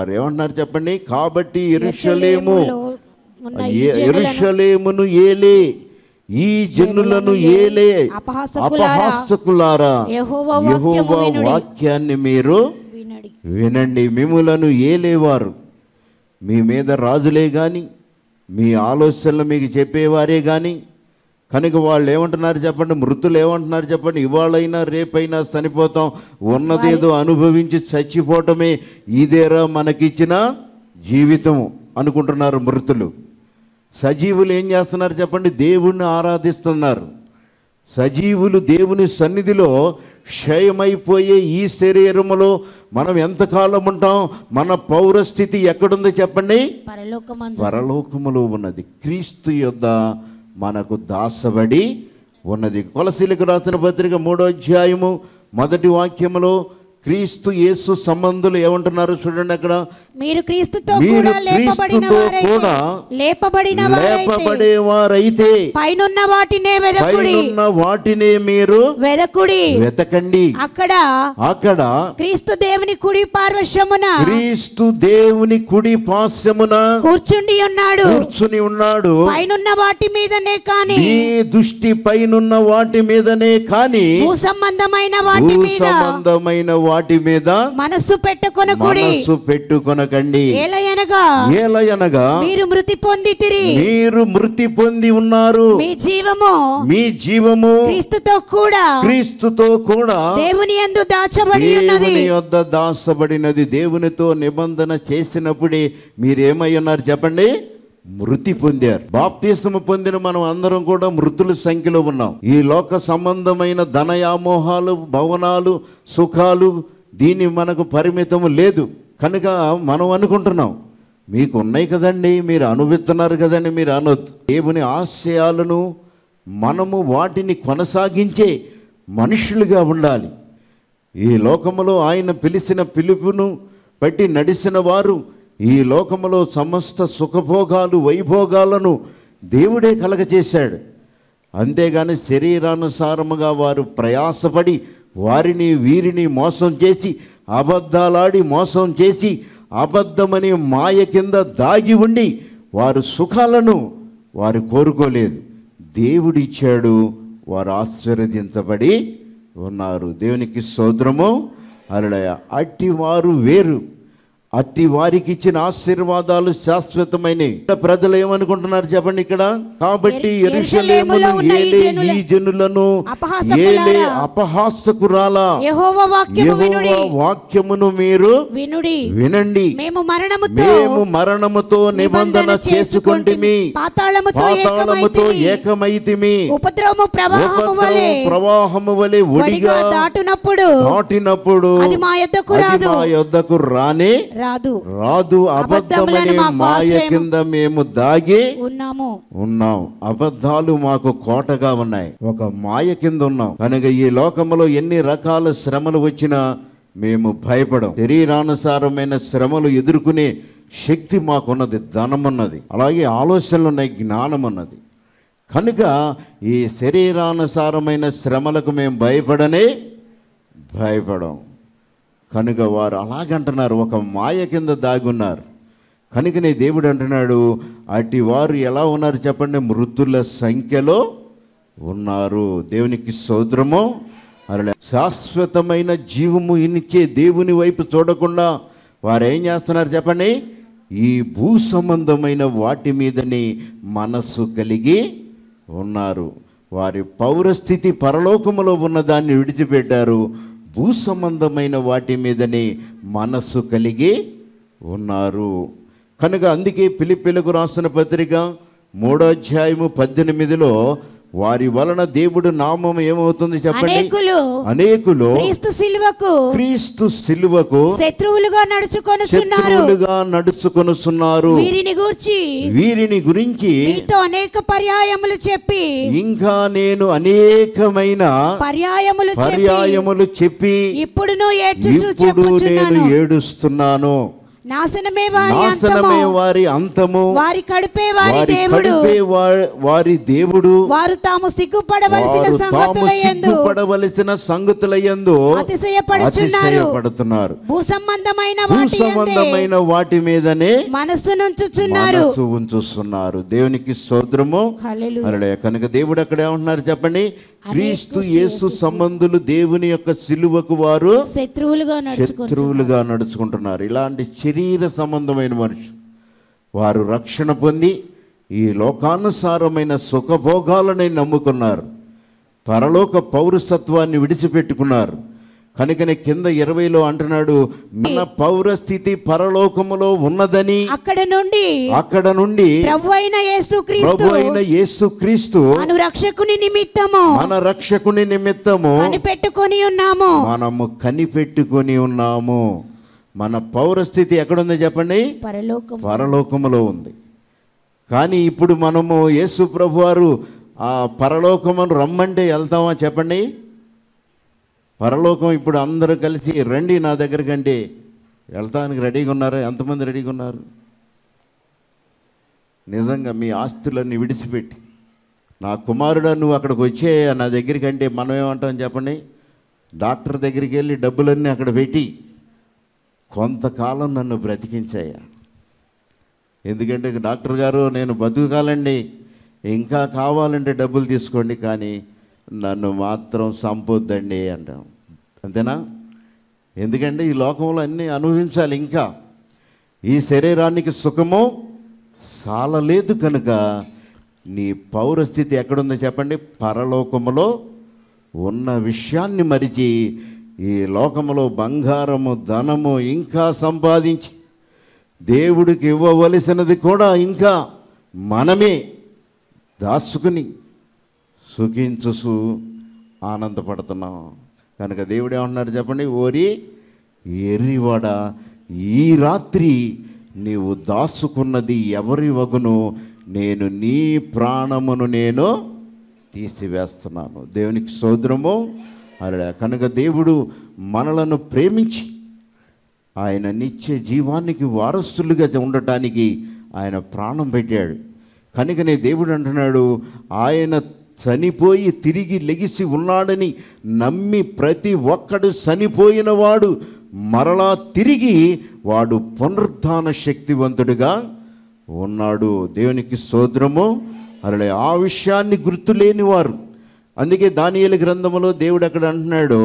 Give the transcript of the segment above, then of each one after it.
వారు ఏమన్నారు చెప్పండి కాబట్టి ఇరుషలేము ఇరుషలేమును ఏలే ఈ జనులను ఏలే అపహాసకులారా వాక్యాన్ని మీరు వినండి మిములను ఏలేవారు మీ మీద రాజులే కానీ మీ ఆలోచనలు మీకు చెప్పేవారే కానీ కనుక వాళ్ళు ఏమంటున్నారు చెప్పండి మృతులు ఏమంటున్నారు చెప్పండి ఇవాళైనా రేపైనా చనిపోతాం ఉన్నదేదో అనుభవించి చచ్చిపోవటమే ఇదేరా మనకిచ్చిన జీవితం అనుకుంటున్నారు మృతులు సజీవులు ఏం చేస్తున్నారు చెప్పండి దేవుణ్ణి ఆరాధిస్తున్నారు సజీవులు దేవుని సన్నిధిలో క్షయమైపోయే ఈ శరీరములో మనం ఎంతకాలం ఉంటాం మన పౌరస్థితి ఎక్కడుందో చెప్పండి పరలోకములో ఉన్నది క్రీస్తు యొక్క మనకు దాసబడి ఉన్నది కొలసీలకు రాసిన పత్రిక మూడో అధ్యాయము మొదటి వాక్యములో క్రీస్తు యేసు సంబంధులు ఏమంటున్నారు చూడండి అక్కడ మీరు క్రీస్తుతో కూడా కూడా లేపబడిన వారైతే పైన వాటినే వెదకుడి వాటినే మీరు వెదకుడి వెతకండి అక్కడ అక్కడ క్రీస్తు దేవుని కుడి పార్వశ్యమున క్రీస్తు దేవుని కుడి పార్శ్వమున కూర్చుండి ఉన్నాడు కూర్చుని ఉన్నాడు పైన వాటి మీదనే కాని ఈ దృష్టి పైనున్న వాటి మీదనే కాని సంబంధమైన వాటి మీద సంబంధమైన వాటి మీద మనస్సు పెట్టుకొనకుడి మనస్సు పెట్టుకొనకండి ఏలయనగా ఏలయనగా మీరు మృతి పొంది తిరిగి మీరు మృతి పొంది ఉన్నారు మీ జీవము మీ జీవము క్రీస్తుతో కూడా క్రీస్తుతో కూడా దేవుని యందు దాచబడి ఉన్నది దేవుని యొద్ద దాచబడినది దేవునితో నిబంధన చేసినప్పుడే మీరేమై ఉన్నారు చెప్పండి మృతి పొందారు బాప్తీసము పొందిన మనం అందరం కూడా మృతుల సంఖ్యలో ఉన్నాం ఈ లోక సంబంధమైన ధనయామోహాలు భవనాలు సుఖాలు దీని మనకు పరిమితం లేదు కనుక మనం అనుకుంటున్నాం మీకు ఉన్నాయి కదండి మీరు అనువిత్తున్నారు కదండి మీరు అనొద్దు దేవుని ఆశయాలను మనము వాటిని కొనసాగించే మనుషులుగా ఉండాలి ఈ లోకములో ఆయన పిలిచిన పిలుపును బట్టి నడిచిన వారు ఈ లోకములో సమస్త సుఖభోగాలు వైభోగాలను దేవుడే కలగజేశాడు అంతేగాని శరీరానుసారముగా వారు ప్రయాసపడి వారిని వీరిని మోసం చేసి అబద్ధాలాడి మోసం చేసి అబద్ధమనే మాయ కింద దాగి ఉండి వారు సుఖాలను వారు కోరుకోలేదు దేవుడిచ్చాడు వారు ఆశ్చర్యదించబడి ఉన్నారు దేవునికి సోద్రము అరుడయ అట్టి వారు వేరు అట్టి వారికి ఇచ్చిన ఆశీర్వాదాలు శాశ్వతమైనవి ప్రజలు ఏమనుకుంటున్నారు చెప్పండి ఇక్కడ కాబట్టి ఏలే అపహాసకురాల వాక్యమును మీరు వినుడి వినండి మేము మరణముతో నిబంధన చేసుకుంటిమి పాతాళముతో ఏకమైతిమి ఉపద్రవము ప్రవాహము వలె ప్రవాహము వలె ఒడిగా దాటినప్పుడు దాటినప్పుడు మా యొద్దకు రాదు మా యొద్దకు రానే రాదు రాదు అబద్ధమనే మాయ కింద మేము దాగి ఉన్నాము ఉన్నాం అబద్ధాలు మాకు కోటగా ఉన్నాయి ఒక మాయ కింద ఉన్నాం కనుక ఈ లోకంలో ఎన్ని రకాల శ్రమలు వచ్చినా మేము భయపడం శరీరానుసారమైన శ్రమలు ఎదుర్కొనే శక్తి మాకున్నది ధనం ఉన్నది అలాగే ఆలోచనలు ఉన్నాయి జ్ఞానం ఉన్నది కనుక ఈ శరీరానుసారమైన శ్రమలకు మేము భయపడనే భయపడం కనుక వారు అలాగంటున్నారు ఒక మాయ కింద దాగున్నారు కనుకనే దేవుడు అంటున్నాడు అటు వారు ఎలా ఉన్నారు చెప్పండి మృతుల సంఖ్యలో ఉన్నారు దేవునికి సౌద్రము అలా శాశ్వతమైన జీవము ఇనిచే దేవుని వైపు చూడకుండా వారు ఏం చేస్తున్నారు చెప్పండి ఈ భూ సంబంధమైన వాటి మీదని మనస్సు కలిగి ఉన్నారు వారి పౌరస్థితి పరలోకములో ఉన్నదాన్ని విడిచిపెట్టారు భూ సంబంధమైన వాటి మీదనే మనస్సు కలిగి ఉన్నారు కనుక అందుకే పిలిపిలకు రాసిన పత్రిక మూడో అధ్యాయము పద్దెనిమిదిలో వారి వలన దేవుడు నామం ఏమవుతుంది చెప్పండి అనేకులు క్రీస్తు సిలువకు క్రీస్తు సిలువకు శత్రువులుగా నడుచుకొని శత్రువులుగా నడుచుకొనుచున్నారు వీరిని గురించి వీరిని గురించి మీతో అనేక పర్యాయములు చెప్పి ఇంకా నేను అనేకమైన పర్యాయములు పర్యాయములు చెప్పి ఇప్పుడును ఏడ్చుచు ఇప్పుడు నేను ఏడుస్తున్నాను నాశనమే వారి నాశనమే వారి అంతము వారి కడుపే వారి దేవుడు వారి దేవుడు వారు తాము సిగ్గుపడవలసిన సంగతులయందు సిగ్గుపడవలసిన సంగతులయందు అతిశయపడుతున్నారు భూ సంబంధమైన భూ సంబంధమైన వాటి మీదనే మనసు ఉంచుచున్నారు ఉంచుస్తున్నారు దేవునికి స్తోత్రము కనుక దేవుడు అక్కడ ఏమంటున్నారు చెప్పండి క్రీస్తు యేసు సంబంధులు దేవుని యొక్క సిలువకు వారు శత్రువులుగా శత్రువులుగా నడుచుకుంటున్నారు ఇలాంటి చర్య శరీర సంబంధమైన మనుషులు వారు రక్షణ పొంది ఈ లోకానుసారమైన సుఖభోగాలని నమ్ముకున్నారు పరలోక పౌరసత్వాన్ని విడిచిపెట్టుకున్నారు కనుకనే కింద ఇరవైలో అంటున్నాడు మన పౌరస్థితి పరలోకములో ఉన్నదని అక్కడ నుండి అక్కడ నుండి ప్రభు అయిన యేసుక్రీస్తు క్రీస్తు రక్షకుని నిమిత్తము మన రక్షకుని నిమిత్తము కనిపెట్టుకొని ఉన్నాము మనము కనిపెట్టుకొని ఉన్నాము మన పౌరస్థితి ఎక్కడుంది చెప్పండి పరలోకములో ఉంది కానీ ఇప్పుడు మనము యేసు ప్రభు వారు ఆ పరలోకమును రమ్మంటే వెళ్తామా చెప్పండి పరలోకం ఇప్పుడు అందరూ కలిసి రండి నా దగ్గరకండి వెళ్తానికి రెడీగా ఉన్నారు ఎంతమంది రెడీగా ఉన్నారు నిజంగా మీ ఆస్తులన్నీ విడిచిపెట్టి నా కుమారుడు నువ్వు అక్కడికి వచ్చే నా దగ్గరికి అంటే మనం ఏమంటామని చెప్పండి డాక్టర్ దగ్గరికి వెళ్ళి డబ్బులన్నీ అక్కడ పెట్టి కొంతకాలం నన్ను బ్రతికించాయా ఎందుకంటే డాక్టర్ గారు నేను బతుకాలండి ఇంకా కావాలంటే డబ్బులు తీసుకోండి కానీ నన్ను మాత్రం సంపొద్దండి అంటాం అంతేనా ఎందుకంటే ఈ లోకంలో అన్నీ అనుభవించాలి ఇంకా ఈ శరీరానికి సుఖము సాలలేదు కనుక నీ పౌరస్థితి ఎక్కడుందో చెప్పండి పరలోకములో ఉన్న విషయాన్ని మరిచి ఈ లోకంలో బంగారము ధనము ఇంకా సంపాదించి దేవుడికి ఇవ్వవలసినది కూడా ఇంకా మనమే దాచుకుని సుఖించుసు ఆనందపడుతున్నాం కనుక దేవుడు ఏమంటున్నారు చెప్పండి ఓరి ఎర్రివాడ ఈ రాత్రి నీవు దాచుకున్నది ఎవరి వగును నేను నీ ప్రాణమును నేను తీసివేస్తున్నాను దేవునికి సోద్రము అలా కనుక దేవుడు మనలను ప్రేమించి ఆయన నిత్య జీవానికి వారసులుగా ఉండటానికి ఆయన ప్రాణం పెట్టాడు కనుకనే దేవుడు అంటున్నాడు ఆయన చనిపోయి తిరిగి లెగిసి ఉన్నాడని నమ్మి ప్రతి ఒక్కడు చనిపోయినవాడు మరలా తిరిగి వాడు పునరుద్ధాన శక్తివంతుడుగా ఉన్నాడు దేవునికి సోద్రము అలా ఆ విషయాన్ని గుర్తులేనివారు అందుకే దానియల గ్రంథంలో దేవుడు అక్కడ అంటున్నాడు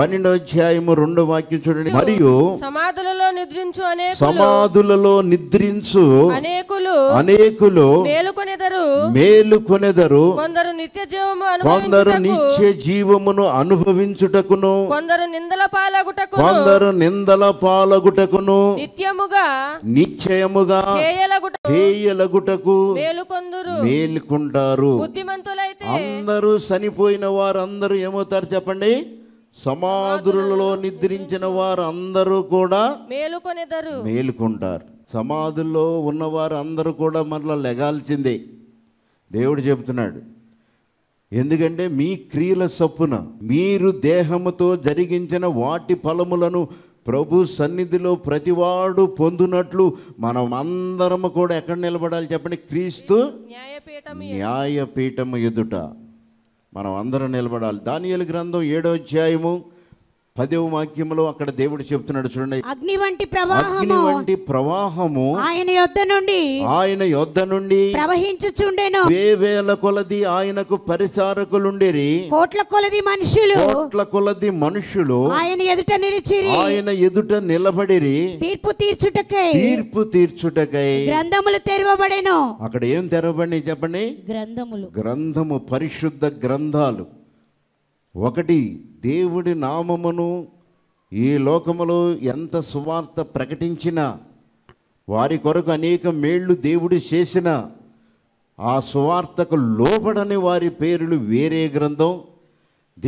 పన్నెండో అధ్యాయము రెండో వాక్యం చూడండి మరియు సమాధులలో నిద్రించు అనే సమాధులలో నిద్రించు అనేకులు అనేకులు మేలుకొనెదరు మేలుకొనెదరు కొందరు నిత్య జీవము కొందరు నిత్య జీవమును అనుభవించుటకును కొందరు నిందల పాలగుటకు కొందరు నిందల పాలగుటకును నిత్యముగా నిశ్చయముగా హేయలగుటకు మేలుకొందరు మేలుకుంటారు బుద్ధిమంతులైతే అందరూ చనిపోయిన వారందరూ ఏమవుతారు చెప్పండి సమాధులలో నిద్రించిన వారు అందరూ కూడా మేలుకొనిదరు మేలుకుంటారు సమాధుల్లో ఉన్నవారు అందరూ కూడా మరలా లెగాల్సిందే దేవుడు చెబుతున్నాడు ఎందుకంటే మీ క్రియల సొప్పున మీరు దేహముతో జరిగించిన వాటి ఫలములను ప్రభు సన్నిధిలో ప్రతివాడు పొందునట్లు మనం అందరము కూడా ఎక్కడ నిలబడాలి చెప్పండి క్రీస్తు న్యాయపీఠం ఎదుట మనం అందరం నిలబడాలి దానియలు గ్రంథం ఏడో అధ్యాయము పదవ వాక్యంలో అక్కడ దేవుడు చెప్తున్నాడు చూడండి అగ్ని వంటి ప్రవాహము వంటి ప్రవాహము ఆయన యొద్ద నుండి ఆయన యొద్ద నుండి ప్రవహించుచుండెను వేవేల కొలది ఆయనకు పరిచారకులుండిరి కోట్ల కొలది మనుషులు కోట్ల కొలది మనుషులు ఆయన ఎదుట నిలిచి ఆయన ఎదుట నిలబడిరి తీర్పు తీర్చుటకై తీర్పు తీర్చుటకై గ్రంథములు తెరవబడేను అక్కడ ఏం తెరవబడి చెప్పండి గ్రంథములు గ్రంథము పరిశుద్ధ గ్రంథాలు ఒకటి దేవుడి నామమును ఈ లోకములో ఎంత సువార్త ప్రకటించినా వారి కొరకు అనేక మేళ్ళు దేవుడు చేసిన ఆ సువార్తకు లోబడని వారి పేర్లు వేరే గ్రంథం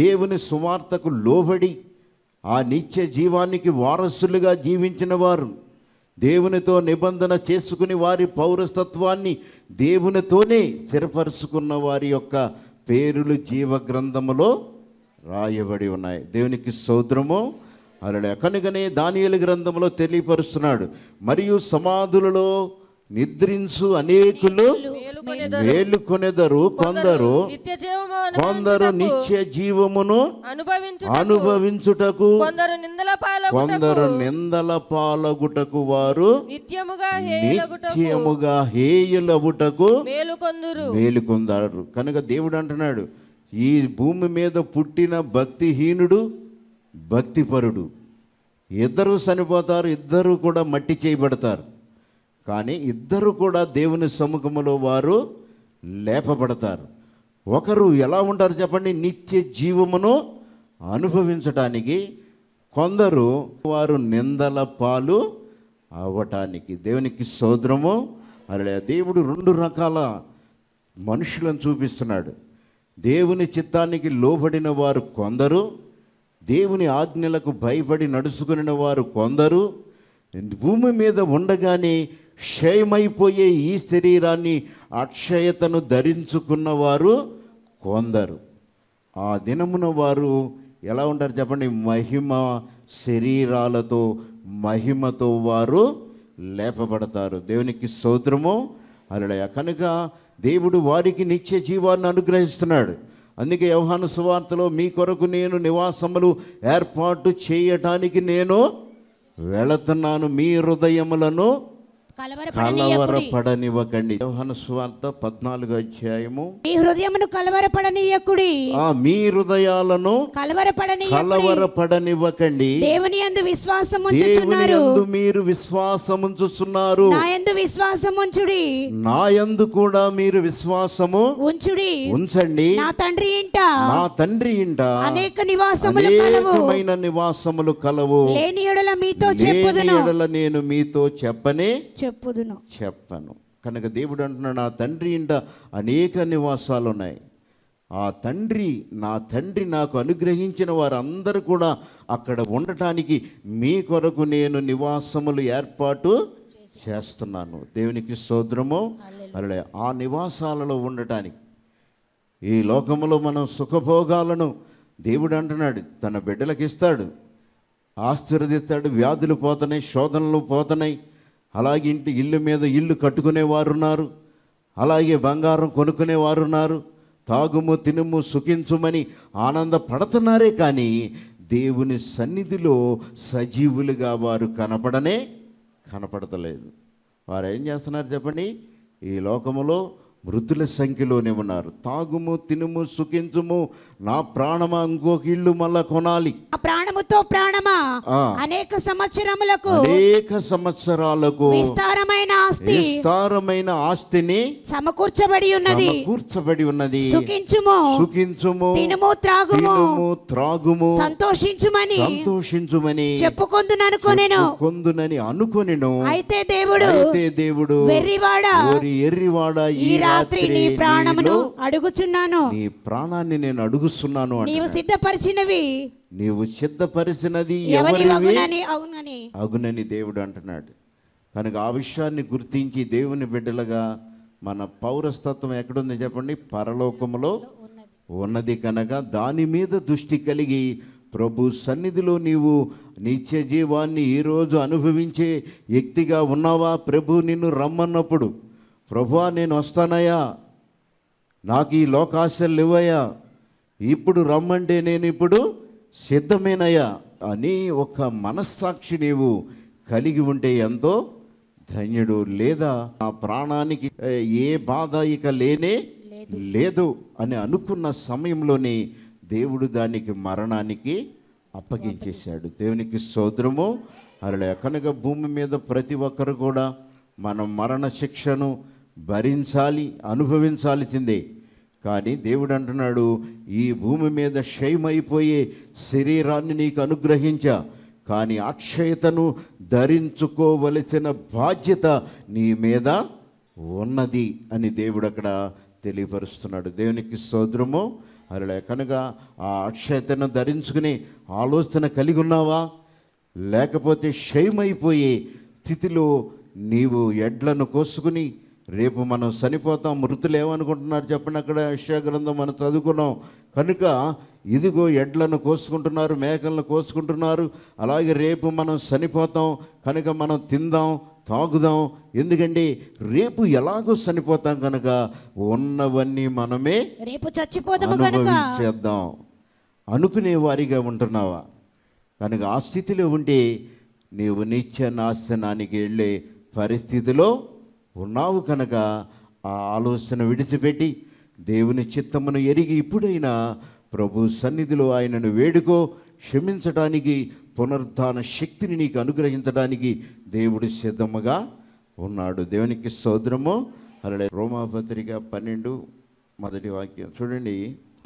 దేవుని సువార్తకు లోబడి ఆ నిత్య జీవానికి వారసులుగా జీవించిన వారు దేవునితో నిబంధన చేసుకుని వారి పౌరస్తత్వాన్ని దేవునితోనే స్థిరపరుచుకున్న వారి యొక్క పేరులు జీవ గ్రంథములో రాయబడి ఉన్నాయి దేవునికి సౌద్రము అలా కనుకనే దానియలు గ్రంథంలో తెలియపరుస్తున్నాడు మరియు సమాధులలో నిద్రించు అనేకులు మేలుకొనెదరు కొందరు కొందరు నిత్య జీవమును అనుభవించుటకు కొందరు నిందల పాలగుటకు వారు నిత్యముగా హేయులగుటకు మేలుకొందరు కనుక దేవుడు అంటున్నాడు ఈ భూమి మీద పుట్టిన భక్తిహీనుడు భక్తిపరుడు ఇద్దరు చనిపోతారు ఇద్దరు కూడా మట్టి చేయబడతారు కానీ ఇద్దరు కూడా దేవుని సముఖములో వారు లేపబడతారు ఒకరు ఎలా ఉంటారు చెప్పండి నిత్య జీవమును అనుభవించటానికి కొందరు వారు నిందల పాలు అవ్వటానికి దేవునికి సోదరము అలా దేవుడు రెండు రకాల మనుషులను చూపిస్తున్నాడు దేవుని చిత్తానికి లోబడిన వారు కొందరు దేవుని ఆజ్ఞలకు భయపడి నడుచుకుని వారు కొందరు భూమి మీద ఉండగానే క్షయమైపోయే ఈ శరీరాన్ని అక్షయతను ధరించుకున్నవారు కొందరు ఆ దినమున వారు ఎలా ఉంటారు చెప్పండి మహిమ శరీరాలతో మహిమతో వారు లేపబడతారు దేవునికి స్తోత్రము అలా కనుక దేవుడు వారికి నిత్య జీవాన్ని అనుగ్రహిస్తున్నాడు అందుకే యోహాను సువార్తలో మీ కొరకు నేను నివాసములు ఏర్పాటు చేయటానికి నేను వెళుతున్నాను మీ హృదయములను కలవరపడనివ్వకండి స్వార్థ పద్నాలుగు అధ్యాయము మీ హృదయమును కలవరపడనియకుడి ఆ మీ హృదయాలను కలవరపడని కలవరపడనివ్వకండి దేవుని యందు విశ్వాసము ఉంచుచున్నారు మీరు విశ్వాసము ఉంచుచున్నారు నా యందు విశ్వాసం ఉంచుడి నా యందు కూడా మీరు విశ్వాసము ఉంచుడి ఉంచండి నా తండ్రి ఇంట నా తండ్రి ఇంట అనేక నివాసములు కలవు అనేకమైన నివాసములు కలవు లేని యెడల మీతో చెప్పుదును లేని నేను మీతో చెప్పనే చెప్పుదును చెప్తాను కనుక దేవుడు అంటున్నాడు నా తండ్రి ఇంట అనేక నివాసాలు ఉన్నాయి ఆ తండ్రి నా తండ్రి నాకు అనుగ్రహించిన వారందరూ కూడా అక్కడ ఉండటానికి మీ కొరకు నేను నివాసములు ఏర్పాటు చేస్తున్నాను దేవునికి సోద్రము అలాగే ఆ నివాసాలలో ఉండటానికి ఈ లోకంలో మనం సుఖభోగాలను దేవుడు అంటున్నాడు తన బిడ్డలకు ఇస్తాడు ఆస్తిరదిస్తాడు వ్యాధులు పోతున్నాయి శోధనలు పోతున్నాయి అలాగే ఇంటి ఇల్లు మీద ఇల్లు కట్టుకునే ఉన్నారు అలాగే బంగారం కొనుక్కునే ఉన్నారు తాగుము తినుము సుఖించుమని ఆనందపడుతున్నారే కానీ దేవుని సన్నిధిలో సజీవులుగా వారు కనపడనే కనపడతలేదు వారు ఏం చేస్తున్నారు చెప్పండి ఈ లోకములో మృతుల సంఖ్యలోనే ఉన్నారు తాగుము తినుము సుఖించుము నా ప్రాణమా ఇంకొక ఇల్లు మళ్ళా కొనాలి ఆ ప్రాణముతో ప్రాణమా అనేక సంవత్సరములకు అనేక సంవత్సరాలకు విస్తారమైన ఆస్తి విస్తారమైన ఆస్తిని సమకూర్చబడి ఉన్నది కూర్చబడి ఉన్నది సుఖించుము సుఖించుము తినుము త్రాగుము తినుము త్రాగుము సంతోషించుమని సంతోషించుమని చెప్పుకొందును అనుకొనెను కొందునని అనుకొనెను అయితే దేవుడు అయితే దేవుడు వెర్రివాడ ఎర్రివాడ ఈ రాత్రి నీ ప్రాణమును అడుగుచున్నాను నీ ప్రాణాన్ని నేను అడుగుస్తున్నాను నీవు సిద్ధపరిచినవి నీవు సిద్ధపరిచినది అగునని దేవుడు అంటున్నాడు కనుక ఆ విషయాన్ని గుర్తించి దేవుని బిడ్డలుగా మన పౌరస్తత్వం ఎక్కడుంది చెప్పండి పరలోకములో ఉన్నది కనుక దాని మీద దృష్టి కలిగి ప్రభు సన్నిధిలో నీవు నిత్య జీవాన్ని ఈరోజు అనుభవించే వ్యక్తిగా ఉన్నావా ప్రభు నిన్ను రమ్మన్నప్పుడు ప్రభువా నేను వస్తానయ్యా నాకు ఈ లోకాశలు లేవయ్యా ఇప్పుడు రమ్మంటే నేను ఇప్పుడు సిద్ధమేనయ్యా అని ఒక మనస్సాక్షి నీవు కలిగి ఉంటే ఎంతో ధన్యుడు లేదా ఆ ప్రాణానికి ఏ బాధ ఇక లేనే లేదు అని అనుకున్న సమయంలోనే దేవుడు దానికి మరణానికి అప్పగించేశాడు దేవునికి సోద్రము అరలే ఎక్కనగా భూమి మీద ప్రతి ఒక్కరు కూడా మనం మరణ శిక్షను భరించాలి అనుభవించాల్సిందే కానీ దేవుడు అంటున్నాడు ఈ భూమి మీద క్షయమైపోయే శరీరాన్ని నీకు అనుగ్రహించా కానీ అక్షయతను ధరించుకోవలసిన బాధ్యత నీ మీద ఉన్నది అని దేవుడు అక్కడ తెలియపరుస్తున్నాడు దేవునికి సోదరము అలా కనుక ఆ అక్షయతను ధరించుకునే ఆలోచన కలిగి ఉన్నావా లేకపోతే క్షయమైపోయే స్థితిలో నీవు ఎడ్లను కోసుకుని రేపు మనం చనిపోతాం మృతులు ఏమనుకుంటున్నారు చెప్పండి అక్కడ గ్రంథం మనం చదువుకున్నాం కనుక ఇదిగో ఎడ్లను కోసుకుంటున్నారు మేకలను కోసుకుంటున్నారు అలాగే రేపు మనం చనిపోతాం కనుక మనం తిందాం తాగుదాం ఎందుకండి రేపు ఎలాగో చనిపోతాం కనుక ఉన్నవన్నీ మనమే రేపు చచ్చిపోతాం చేద్దాం అనుకునే వారిగా ఉంటున్నావా కనుక ఆ స్థితిలో ఉంటే నీవు నిత్య నాశనానికి వెళ్ళే పరిస్థితిలో ఉన్నావు కనుక ఆ ఆలోచన విడిచిపెట్టి దేవుని చిత్తమును ఎరిగి ఇప్పుడైనా ప్రభు సన్నిధిలో ఆయనను వేడుకో క్షమించటానికి పునరుద్ధాన శక్తిని నీకు అనుగ్రహించడానికి దేవుడు సిద్ధముగా ఉన్నాడు దేవునికి సోద్రము అలాగే రోమాపత్రిక పన్నెండు మొదటి వాక్యం చూడండి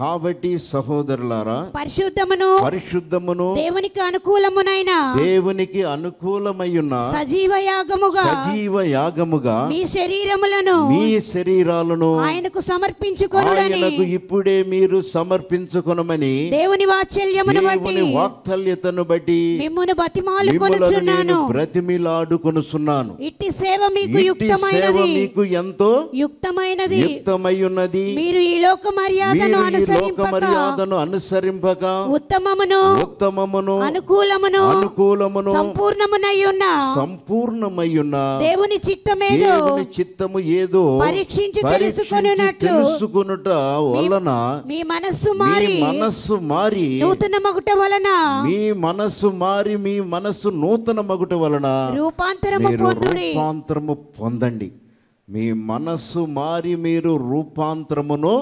కాబట్టి సహోదరులారా పరిశుద్ధమును పరిశుద్ధమును దేవునికి అనుకూలమునైన దేవునికి అనుకూలమయ్యున్న సజీవ యాగముగా సజీవ యాగముగా మీ శరీరములను మీ శరీరాలను ఆయనకు సమర్పించుకొనమని ఇప్పుడే మీరు సమర్పించుకునమని దేవుని వాత్సల్యమును బట్టి దేవుని వాత్సల్యతను బట్టి మిమ్మును బ్రతిమిలాడు బ్రతిమిలాడుకొనుచున్నాను ఇట్టి సేవ మీకు యుక్తమైనది సేవ మీకు ఎంతో యుక్తమైనది యుక్తమై ఉన్నది మీరు ఈ లోక మర్యాదను లోక మర్యాదను అనుసరింపక ఉత్తమమును ఉత్తమమును అనుకూలమును అనుకూలమును సంపూర్ణమునయ్యున్న సంపూర్ణమయ్యున్న దేవుని చిత్తమేదో దేవుని చిత్తము ఏదో పరీక్షించి తెలుసుకొనున్నట్లు తెలుసుకొనుట వలన మీ మనస్సు మారి మనస్సు మారి నూతన మగుట వలన మీ మనస్సు మారి మీ మనస్సు నూతన మగుట వలన రూపాంతరము పొందుడి రూపాంతరము పొందండి మీ మనస్సు మారి మీరు రూపాంతరమును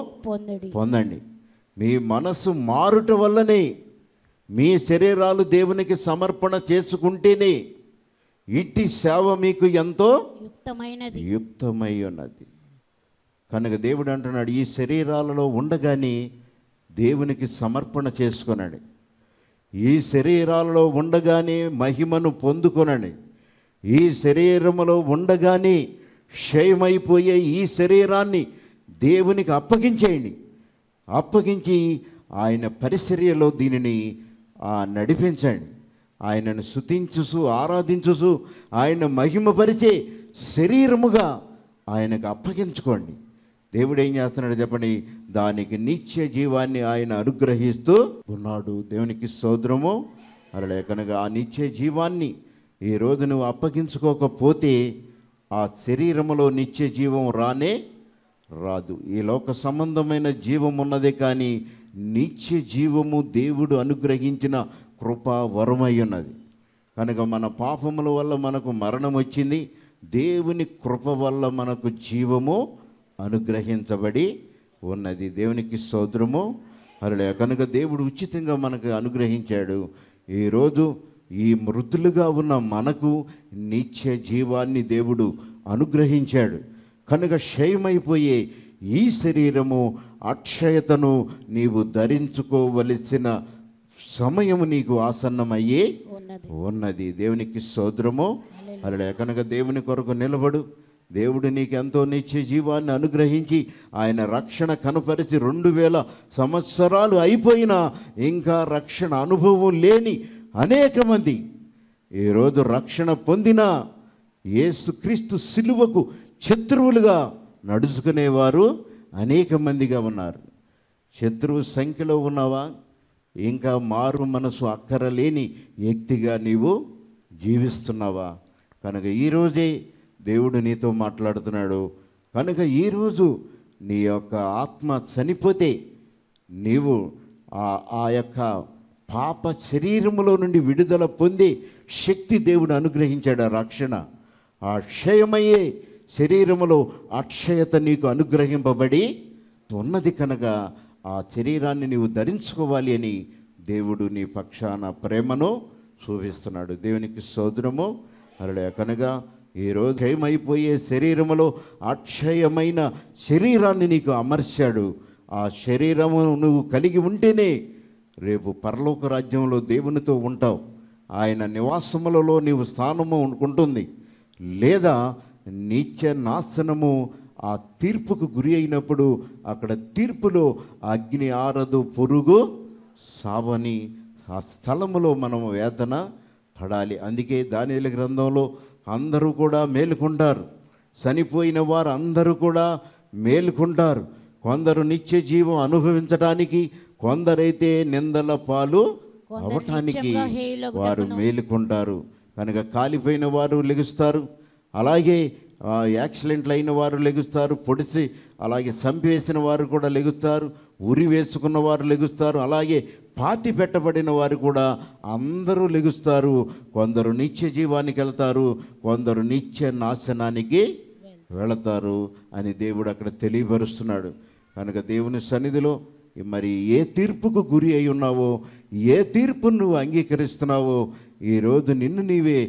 పొందండి మీ మనసు మారుట వల్లనే మీ శరీరాలు దేవునికి సమర్పణ చేసుకుంటేనే ఇట్టి సేవ మీకు ఎంతో యుక్తమైనది యుక్తమై ఉన్నది కనుక దేవుడు అంటున్నాడు ఈ శరీరాలలో ఉండగానే దేవునికి సమర్పణ చేసుకునండి ఈ శరీరాలలో ఉండగానే మహిమను పొందుకొనండి ఈ శరీరములో ఉండగానే క్షయమైపోయే ఈ శరీరాన్ని దేవునికి అప్పగించేయండి అప్పగించి ఆయన పరిచర్యలో దీనిని నడిపించండి ఆయనను శుతించుసు ఆరాధించుసు ఆయన మహిమపరిచే శరీరముగా ఆయనకు అప్పగించుకోండి దేవుడు ఏం చేస్తున్నాడు చెప్పండి దానికి నిత్య జీవాన్ని ఆయన అనుగ్రహిస్తూ ఉన్నాడు దేవునికి సోద్రము అలా కనుక ఆ నిత్య జీవాన్ని ఈరోజు నువ్వు అప్పగించుకోకపోతే ఆ శరీరంలో నిత్య జీవం రానే రాదు ఈ లోక సంబంధమైన జీవం ఉన్నదే కానీ నిత్య జీవము దేవుడు అనుగ్రహించిన కృపా వరమై ఉన్నది కనుక మన పాపముల వల్ల మనకు మరణం వచ్చింది దేవుని కృప వల్ల మనకు జీవము అనుగ్రహించబడి ఉన్నది దేవునికి సోద్రము అరలే కనుక దేవుడు ఉచితంగా మనకు అనుగ్రహించాడు ఈరోజు ఈ మృతులుగా ఉన్న మనకు నిత్య జీవాన్ని దేవుడు అనుగ్రహించాడు కనుక క్షయమైపోయే ఈ శరీరము అక్షయతను నీవు ధరించుకోవలసిన సమయము నీకు ఆసన్నమయ్యే ఉన్నది దేవునికి సోద్రము అలా కనుక దేవుని కొరకు నిలబడు దేవుడు నీకు ఎంతో నిత్య జీవాన్ని అనుగ్రహించి ఆయన రక్షణ కనపరిచి రెండు వేల సంవత్సరాలు అయిపోయినా ఇంకా రక్షణ అనుభవం లేని అనేక మంది ఈరోజు రక్షణ పొందిన ఏసుక్రీస్తు సిలువకు శత్రువులుగా నడుచుకునేవారు అనేక మందిగా ఉన్నారు శత్రువు సంఖ్యలో ఉన్నావా ఇంకా మారు మనసు అక్కరలేని వ్యక్తిగా నీవు జీవిస్తున్నావా కనుక ఈరోజే దేవుడు నీతో మాట్లాడుతున్నాడు కనుక ఈరోజు నీ యొక్క ఆత్మ చనిపోతే నీవు ఆ యొక్క పాప శరీరములో నుండి విడుదల పొంది శక్తి దేవుడు అనుగ్రహించాడు రక్షణ ఆ క్షయమయ్యే శరీరములో అక్షయత నీకు అనుగ్రహింపబడి ఉన్నది కనుక ఆ శరీరాన్ని నీవు ధరించుకోవాలి అని దేవుడు నీ పక్షాన ప్రేమను చూపిస్తున్నాడు దేవునికి సోదరము అరడే కనుగా ఈరోజు జయమైపోయే శరీరములో అక్షయమైన శరీరాన్ని నీకు అమర్చాడు ఆ శరీరము నువ్వు కలిగి ఉంటేనే రేపు పరలోక రాజ్యంలో దేవునితో ఉంటావు ఆయన నివాసములలో నీవు స్థానము ఉంటుంది లేదా నిత్య నాశనము ఆ తీర్పుకు గురి అయినప్పుడు అక్కడ తీర్పులో అగ్ని ఆరదు పొరుగు సావని ఆ స్థలములో మనం వేదన పడాలి అందుకే దానిల గ్రంథంలో అందరూ కూడా మేలుకుంటారు చనిపోయిన వారు అందరూ కూడా మేలుకుంటారు కొందరు నిత్య జీవం అనుభవించడానికి కొందరైతే నిందల పాలు అవటానికి వారు మేలుకుంటారు కనుక కాలిపోయిన వారు లెగుస్తారు అలాగే యాక్సిడెంట్లు అయిన వారు లెగుస్తారు పొడిసి అలాగే చంపేసిన వారు కూడా లెగుస్తారు ఉరి వేసుకున్న వారు లెగుస్తారు అలాగే పాతి పెట్టబడిన వారు కూడా అందరూ లెగుస్తారు కొందరు నిత్య జీవానికి వెళ్తారు కొందరు నిత్య నాశనానికి వెళతారు అని దేవుడు అక్కడ తెలియపరుస్తున్నాడు కనుక దేవుని సన్నిధిలో మరి ఏ తీర్పుకు గురి అయి ఉన్నావో ఏ తీర్పును నువ్వు అంగీకరిస్తున్నావో ఈరోజు నిన్ను నీవే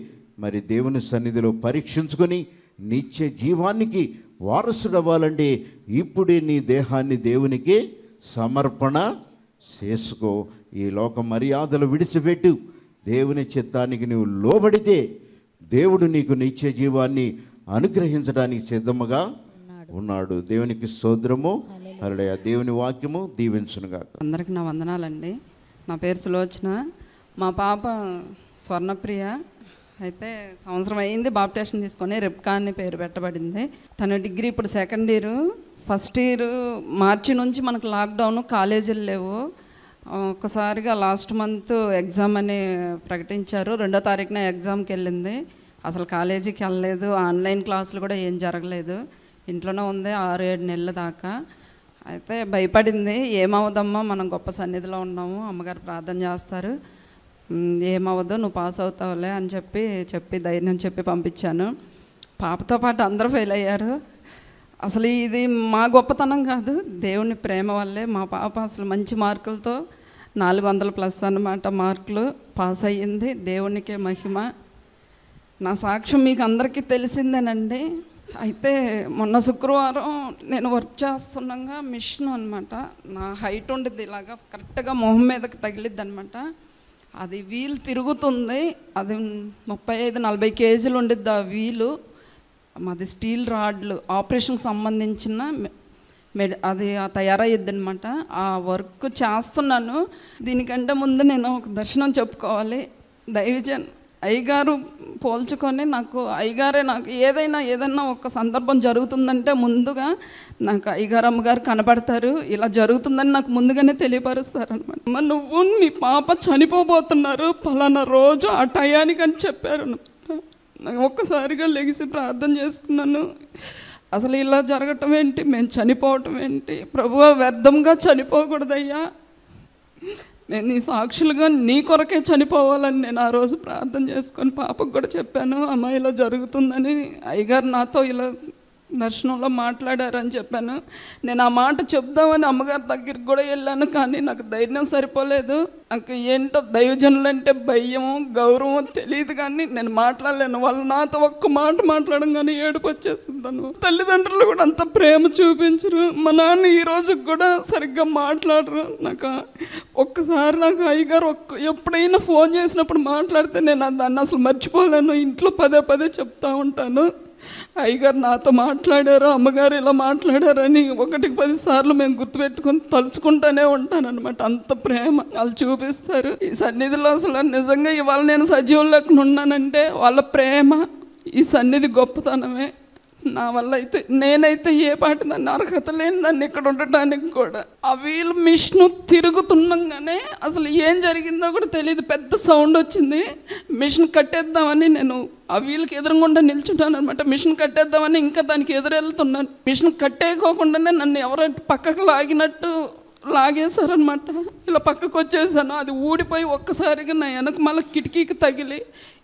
మరి దేవుని సన్నిధిలో పరీక్షించుకొని నిత్య జీవానికి వారసుడవ్వాలంటే ఇప్పుడే నీ దేహాన్ని దేవునికి సమర్పణ చేసుకో ఈ లోక మర్యాదలు విడిచిపెట్టు దేవుని చిత్తానికి నువ్వు లోబడితే దేవుడు నీకు నిత్య జీవాన్ని అనుగ్రహించడానికి సిద్ధముగా ఉన్నాడు దేవునికి సోద్రము అలడయ దేవుని వాక్యము దీవించునుగా అందరికి నా వందనాలండి నా పేరు సులోచన మా పాప స్వర్ణప్రియ అయితే సంవత్సరం అయింది బాప్టేషన్ తీసుకొని రెప్కా అని పేరు పెట్టబడింది తన డిగ్రీ ఇప్పుడు సెకండ్ ఇయర్ ఫస్ట్ ఇయర్ మార్చి నుంచి మనకు లాక్డౌన్ కాలేజీలు లేవు ఒకసారిగా లాస్ట్ మంత్ ఎగ్జామ్ అని ప్రకటించారు రెండో తారీఖున ఎగ్జామ్కి వెళ్ళింది అసలు కాలేజీకి వెళ్ళలేదు ఆన్లైన్ క్లాసులు కూడా ఏం జరగలేదు ఇంట్లోనే ఉంది ఆరు ఏడు నెలల దాకా అయితే భయపడింది ఏమవుదమ్మా మనం గొప్ప సన్నిధిలో ఉన్నాము అమ్మగారు ప్రార్థన చేస్తారు ఏమవ్వదు నువ్వు పాస్ అవుతావులే అని చెప్పి చెప్పి ధైర్యం చెప్పి పంపించాను పాపతో పాటు అందరూ ఫెయిల్ అయ్యారు అసలు ఇది మా గొప్పతనం కాదు దేవుని ప్రేమ వల్లే మా పాప అసలు మంచి మార్కులతో నాలుగు వందల ప్లస్ అన్నమాట మార్కులు పాస్ అయ్యింది దేవునికే మహిమ నా సాక్ష్యం మీకు అందరికీ తెలిసిందేనండి అయితే మొన్న శుక్రవారం నేను వర్క్ చేస్తుండగా మిషన్ అనమాట నా హైట్ ఉండేది ఇలాగా కరెక్ట్గా మొహం మీదకి తగిలిద్ది అనమాట అది వీల్ తిరుగుతుంది అది ముప్పై ఐదు నలభై కేజీలు ఉండిద్ది ఆ వీలు మాది స్టీల్ రాడ్లు ఆపరేషన్కి సంబంధించిన మెడ్ అది తయారయ్యద్ది అనమాట ఆ వర్క్ చేస్తున్నాను దీనికంటే ముందు నేను ఒక దర్శనం చెప్పుకోవాలి దైవజన్ అయ్యగారు పోల్చుకొని నాకు అయ్యగారే నాకు ఏదైనా ఏదైనా ఒక సందర్భం జరుగుతుందంటే ముందుగా నాకు అయ్యగారు అమ్మగారు కనబడతారు ఇలా జరుగుతుందని నాకు ముందుగానే తెలియపరుస్తారు అనమాట నువ్వు నీ పాప చనిపోబోతున్నారు పలానా రోజు ఆ టయానికి అని చెప్పారు ఒక్కసారిగా లెగిసి ప్రార్థన చేసుకున్నాను అసలు ఇలా జరగటం ఏంటి మేము చనిపోవటం ఏంటి ప్రభు వ్యర్థంగా చనిపోకూడదయ్యా నేను నీ సాక్షులుగా నీ కొరకే చనిపోవాలని నేను ఆ రోజు ప్రార్థన చేసుకొని పాపకు కూడా చెప్పాను అమ్మాయి ఇలా జరుగుతుందని అయ్యగారు నాతో ఇలా దర్శనంలో మాట్లాడారని చెప్పాను నేను ఆ మాట చెప్దామని అమ్మగారి దగ్గరికి కూడా వెళ్ళాను కానీ నాకు ధైర్యం సరిపోలేదు నాకు ఏంటో దైవజనులు అంటే భయము గౌరవం తెలియదు కానీ నేను మాట్లాడలేను వాళ్ళు నాతో ఒక్క మాట మాట్లాడడం కానీ ఏడుపు వచ్చేసిందను తల్లిదండ్రులు కూడా అంత ప్రేమ చూపించరు మా నాన్న ఈ రోజుకి కూడా సరిగ్గా మాట్లాడరు నాకు ఒక్కసారి నాకు అయ్యగారు ఒక్క ఎప్పుడైనా ఫోన్ చేసినప్పుడు మాట్లాడితే నేను దాన్ని అసలు మర్చిపోలేను ఇంట్లో పదే పదే చెప్తా ఉంటాను అయ్యగారు నాతో మాట్లాడారు అమ్మగారు ఇలా మాట్లాడారని ఒకటికి పదిసార్లు మేము గుర్తుపెట్టుకుని తలుచుకుంటూనే ఉంటానన్నమాట అంత ప్రేమ వాళ్ళు చూపిస్తారు ఈ సన్నిధిలో అసలు నిజంగా ఇవాళ నేను లేకుండా ఉన్నానంటే వాళ్ళ ప్రేమ ఈ సన్నిధి గొప్పతనమే నా వల్ల అయితే నేనైతే ఏ పాట నన్ను అర్హత లేని నన్ను ఇక్కడ ఉండటానికి కూడా ఆ వీల్ మిషన్ తిరుగుతుండగానే అసలు ఏం జరిగిందో కూడా తెలియదు పెద్ద సౌండ్ వచ్చింది మిషన్ కట్టేద్దామని నేను ఆ వీల్కి ఎదురుగుండా నిల్చుంటాను అనమాట మిషన్ కట్టేద్దామని ఇంకా దానికి ఎదురెళ్తున్నాను మిషన్ కట్టేయకోకుండానే నన్ను ఎవరంటే పక్కకు లాగినట్టు లాగేశారనమాట ఇలా పక్కకు వచ్చేసాను అది ఊడిపోయి ఒక్కసారిగా నా వెనక మళ్ళీ కిటికీకి తగిలి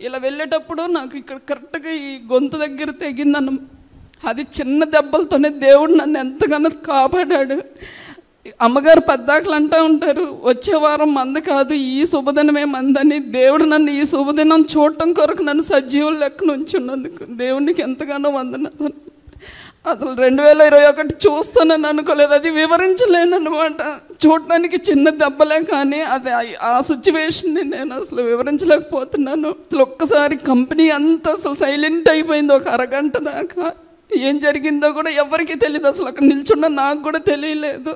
ఇలా వెళ్ళేటప్పుడు నాకు ఇక్కడ కరెక్ట్గా ఈ గొంతు దగ్గర తెగిందన్న అది చిన్న దెబ్బలతోనే దేవుడు నన్ను ఎంతగానో కాపాడాడు అమ్మగారు పద్దాకలు అంటూ ఉంటారు వచ్చే వారం మంద కాదు ఈ శుభదినమే మందని దేవుడు నన్ను ఈ శుభదినం చూడటం కొరకు నన్ను సజీవులు లెక్క ఉన్నందుకు దేవునికి ఎంతగానో వందన అసలు రెండు వేల ఇరవై ఒకటి చూస్తానని అనుకోలేదు అది వివరించలేను అనమాట చూడటానికి చిన్న దెబ్బలే కానీ అది ఆ సిచ్యువేషన్ని నేను అసలు వివరించలేకపోతున్నాను అసలు ఒక్కసారి కంపెనీ అంతా అసలు సైలెంట్ అయిపోయింది ఒక అరగంట దాకా ఏం జరిగిందో కూడా ఎవరికీ తెలియదు అసలు అక్కడ నిల్చున్న నాకు కూడా తెలియలేదు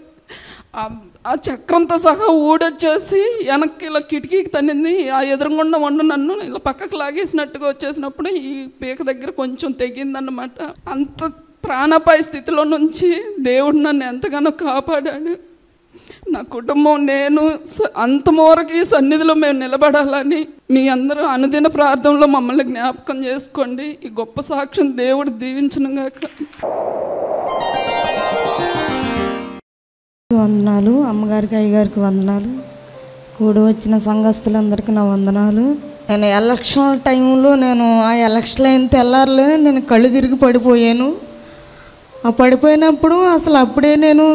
ఆ చక్రంతో సహా ఊడొచ్చేసి వెనక్కి ఇలా కిటికీకి తన్నింది ఆ ఎదురుగుండా వండు నన్ను ఇలా పక్కకు లాగేసినట్టుగా వచ్చేసినప్పుడు ఈ పీక దగ్గర కొంచెం తెగిందన్నమాట అంత ప్రాణపాయ స్థితిలో నుంచి దేవుడు నన్ను ఎంతగానో కాపాడాడు నా కుటుంబం నేను అంతమూరకి సన్నిధిలో మేము నిలబడాలని మీ అందరూ అనుదిన ప్రార్థనలో మమ్మల్ని జ్ఞాపకం చేసుకోండి ఈ గొప్ప సాక్ష్యం దేవుడు గాక వందనాలు అమ్మగారికి అయ్యగారికి వందనాలు కూడి వచ్చిన సంఘస్థులందరికీ నా వందనాలు నేను ఎలక్షన్ టైంలో నేను ఆ ఎలక్షన్ అయిన తెల్లారలే నేను కళ్ళు తిరిగి పడిపోయాను ఆ పడిపోయినప్పుడు అసలు అప్పుడే నేను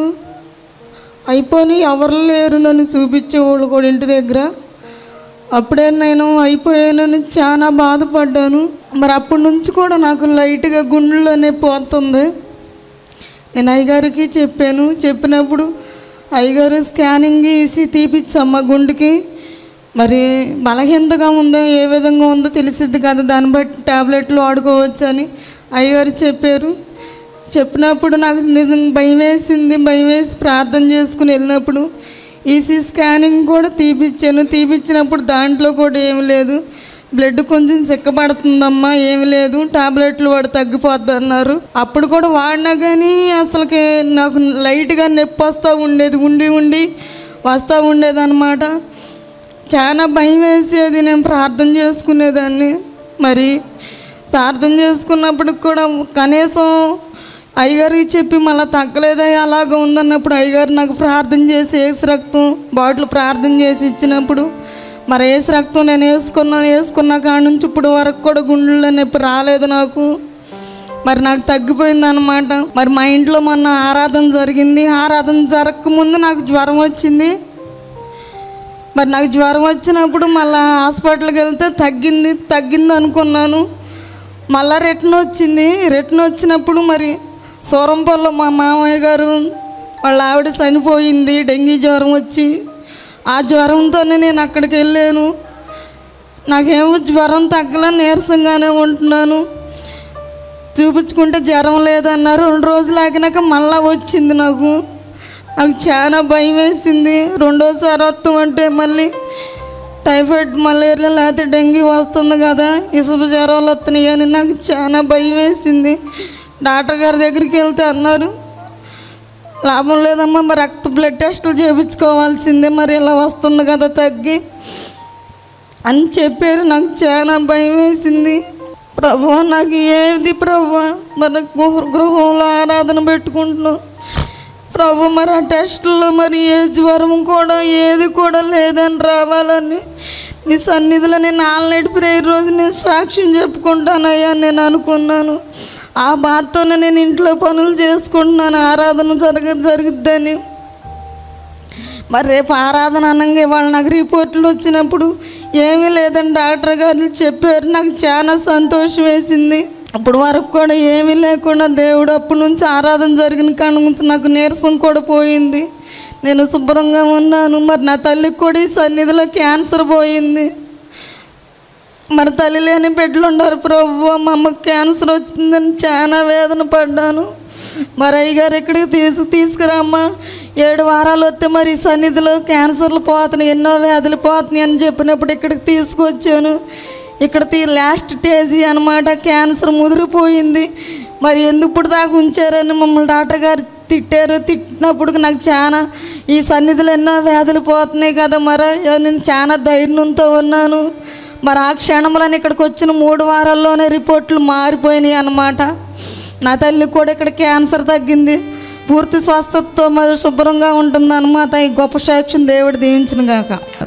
అయిపోయి ఎవరు లేరు నన్ను చూపించేవాళ్ళు కూడా ఇంటి దగ్గర అప్పుడే నేను అయిపోయానని చాలా బాధపడ్డాను మరి అప్పటి నుంచి కూడా నాకు లైట్గా గుండెలోనే పోతుంది నేను అయ్యగారికి చెప్పాను చెప్పినప్పుడు అయ్యగారు స్కానింగ్ వేసి తీపిచ్చమ్మ గుండెకి మరి బలహీనతగా ఉందో ఏ విధంగా ఉందో తెలిసిద్ది కదా దాన్ని బట్టి ట్యాబ్లెట్లు వాడుకోవచ్చు అని అయ్యగారు చెప్పారు చెప్పినప్పుడు నాకు నిజంగా భయం వేసింది భయం వేసి ప్రార్థన చేసుకుని వెళ్ళినప్పుడు ఈసీ స్కానింగ్ కూడా తీపిచ్చాను తీపిచ్చినప్పుడు దాంట్లో కూడా ఏమి లేదు బ్లడ్ కొంచెం సిక్కబడుతుందమ్మా ఏమి లేదు టాబ్లెట్లు వాడు అన్నారు అప్పుడు కూడా వాడినా కానీ అసలుకి నాకు లైట్గా నొప్పి వస్తూ ఉండేది ఉండి ఉండి వస్తూ ఉండేదన్నమాట చాలా భయం వేసేది నేను ప్రార్థన చేసుకునేదాన్ని మరి ప్రార్థన చేసుకున్నప్పుడు కూడా కనీసం అయ్యగారు చెప్పి మళ్ళీ తగ్గలేదయ్యా అలాగ ఉందన్నప్పుడు అయ్యగారు నాకు ప్రార్థన చేసి ఏసు రక్తం బాటిల్ ప్రార్థన చేసి ఇచ్చినప్పుడు మరి ఏసు రక్తం నేను వేసుకున్నాను వేసుకున్న కాడి నుంచి ఇప్పుడు వరకు కూడా గుండెల్లో నొప్పి రాలేదు నాకు మరి నాకు తగ్గిపోయింది అనమాట మరి మా ఇంట్లో మొన్న ఆరాధన జరిగింది ఆరాధన జరగకముందు నాకు జ్వరం వచ్చింది మరి నాకు జ్వరం వచ్చినప్పుడు మళ్ళీ హాస్పిటల్కి వెళ్తే తగ్గింది తగ్గింది అనుకున్నాను మళ్ళా రిటర్న్ వచ్చింది రిటర్న్ వచ్చినప్పుడు మరి సూరంపల్ల మా మామయ్య గారు వాళ్ళ ఆవిడ చనిపోయింది డెంగీ జ్వరం వచ్చి ఆ జ్వరంతోనే నేను అక్కడికి వెళ్ళాను నాకేమో జ్వరం తగ్గల నీరసంగానే ఉంటున్నాను చూపించుకుంటే జ్వరం లేదన్నారు రెండు రోజులు ఆగినాక మళ్ళా వచ్చింది నాకు నాకు చాలా భయం వేసింది రెండోసారి వస్తాం అంటే మళ్ళీ టైఫాయిడ్ మలేరియా లేకపోతే డెంగ్యూ వస్తుంది కదా ఇసుపు జ్వరాలు వస్తున్నాయి అని నాకు చాలా భయం వేసింది డాక్టర్ గారి దగ్గరికి వెళ్తే అన్నారు లాభం లేదమ్మా మరి రక్త బ్లడ్ టెస్టులు చేయించుకోవాల్సిందే మరి ఇలా వస్తుంది కదా తగ్గి అని చెప్పారు నాకు చాలా భయం వేసింది ప్రభు నాకు ఏది ప్రభు మరి గృహంలో ఆరాధన పెట్టుకుంటున్నాం ప్రభు మరి ఆ టెస్టుల్లో మరి ఏ జ్వరం కూడా ఏది కూడా లేదని రావాలని నీ సన్నిధిలో నేను ఆల్రెడీ ప్రేయర్ రోజు నేను సాక్ష్యం చెప్పుకుంటానయ్యా నేను అనుకున్నాను ఆ బాధతోనే నేను ఇంట్లో పనులు చేసుకుంటున్నాను ఆరాధన జరగ జరుగుద్దని మరి రేపు ఆరాధన అనగా ఇవాళ నాకు రిపోర్ట్లు వచ్చినప్పుడు ఏమీ లేదని డాక్టర్ గారు చెప్పారు నాకు చాలా సంతోషం వేసింది అప్పుడు వరకు కూడా ఏమీ లేకుండా దేవుడు అప్పటి నుంచి ఆరాధన జరిగిన కాడ నుంచి నాకు నీరసం కూడా పోయింది నేను శుభ్రంగా ఉన్నాను మరి నా తల్లికి కూడా ఈ సన్నిధిలో క్యాన్సర్ పోయింది మరి తల్లి లేని బిడ్డలు ఉండరు ప్రభు మా అమ్మకు క్యాన్సర్ వచ్చిందని చాలా వేదన పడ్డాను మరి అయ్యగారు ఎక్కడికి తీసు తీసుకురామ్మా ఏడు వారాలు వస్తే మరి సన్నిధిలో క్యాన్సర్లు పోతున్నాయి ఎన్నో వ్యాధులు పోతున్నాయి అని చెప్పినప్పుడు ఇక్కడికి తీసుకొచ్చాను ఇక్కడ లాస్ట్ స్టేజీ అనమాట క్యాన్సర్ ముదిరిపోయింది మరి ఎందుకు ఇప్పుడు దాకా ఉంచారని మమ్మల్ని డాక్టర్ గారు తిట్టారు తిట్టినప్పుడు నాకు చాలా ఈ సన్నిధులు ఎన్నో వ్యాధులు పోతున్నాయి కదా మరి నేను చాలా ధైర్యంతో ఉన్నాను మరి ఆ క్షణంలో ఇక్కడికి వచ్చిన మూడు వారాల్లోనే రిపోర్ట్లు మారిపోయినాయి అన్నమాట నా తల్లి కూడా ఇక్కడ క్యాన్సర్ తగ్గింది పూర్తి స్వస్థతతో మరి శుభ్రంగా ఉంటుందన్నమాట ఈ గొప్ప సాక్ష్యం దేవుడు దీవించిన గాక